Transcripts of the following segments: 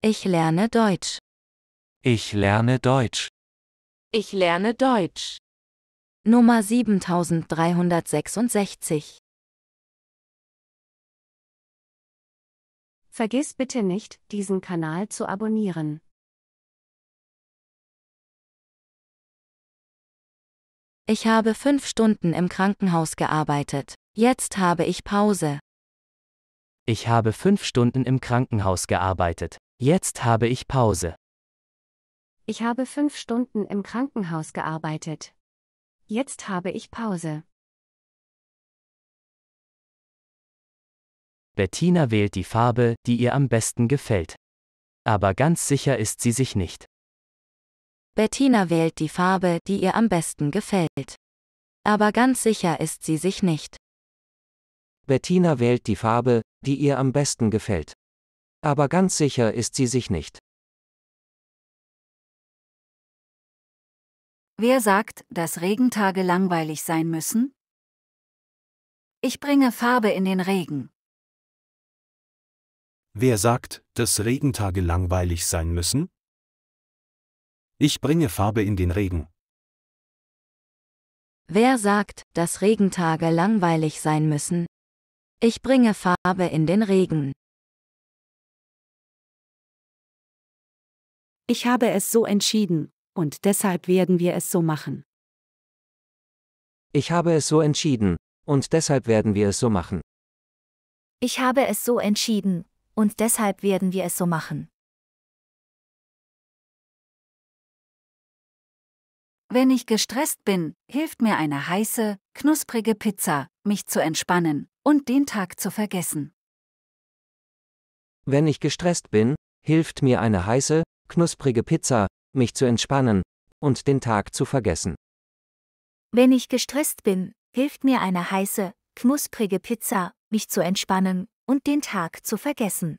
Ich lerne Deutsch. Ich lerne Deutsch. Ich lerne Deutsch. Nummer 7366. Vergiss bitte nicht, diesen Kanal zu abonnieren. Ich habe fünf Stunden im Krankenhaus gearbeitet. Jetzt habe ich Pause. Ich habe fünf Stunden im Krankenhaus gearbeitet. Jetzt habe ich Pause. Ich habe fünf Stunden im Krankenhaus gearbeitet. Jetzt habe ich Pause. Bettina wählt die Farbe, die ihr am besten gefällt. Aber ganz sicher ist sie sich nicht. Bettina wählt die Farbe, die ihr am besten gefällt. Aber ganz sicher ist sie sich nicht. Bettina wählt die Farbe, die ihr am besten gefällt. Aber ganz sicher ist sie sich nicht. Wer sagt, dass Regentage langweilig sein müssen? Ich bringe Farbe in den Regen. Wer sagt, dass Regentage langweilig sein müssen? Ich bringe Farbe in den Regen. Wer sagt, dass Regentage langweilig sein müssen? Ich bringe Farbe in den Regen. Ich habe es so entschieden, und deshalb werden wir es so machen. Ich habe es so entschieden, und deshalb werden wir es so machen. Ich habe es so entschieden, und deshalb werden wir es so machen. Wenn ich gestresst bin, hilft mir eine heiße, knusprige Pizza, mich zu entspannen und den Tag zu vergessen. Wenn ich gestresst bin, hilft mir eine heiße, knusprige Pizza, mich zu entspannen und den Tag zu vergessen. Wenn ich gestresst bin, hilft mir eine heiße, knusprige Pizza, mich zu entspannen und den Tag zu vergessen.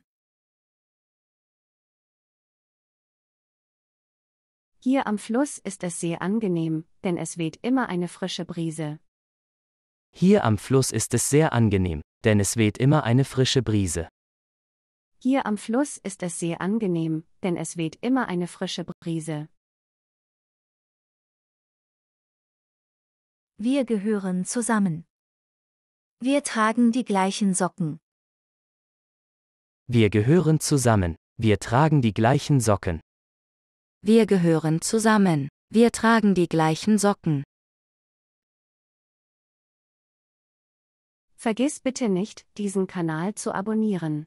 Hier am Fluss ist es sehr angenehm, denn es weht immer eine frische Brise. Hier am Fluss ist es sehr angenehm, denn es weht immer eine frische Brise. Hier am Fluss ist es sehr angenehm, denn es weht immer eine frische Brise. Wir gehören zusammen. Wir tragen die gleichen Socken. Wir gehören zusammen. Wir tragen die gleichen Socken. Wir gehören zusammen. Wir tragen die gleichen Socken. Vergiss bitte nicht, diesen Kanal zu abonnieren.